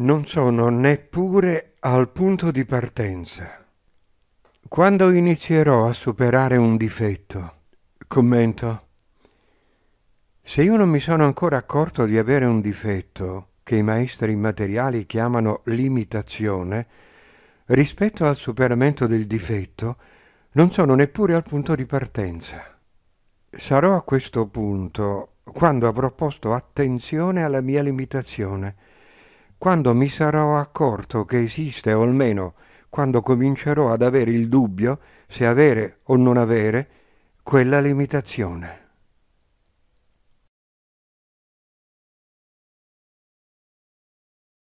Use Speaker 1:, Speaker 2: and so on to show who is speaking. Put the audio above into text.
Speaker 1: non sono neppure al punto di partenza. Quando inizierò a superare un difetto, commento, se io non mi sono ancora accorto di avere un difetto, che i maestri immateriali chiamano limitazione, rispetto al superamento del difetto, non sono neppure al punto di partenza. Sarò a questo punto quando avrò posto attenzione alla mia limitazione quando mi sarò accorto che esiste o almeno quando comincerò ad avere il dubbio se avere o non avere quella limitazione.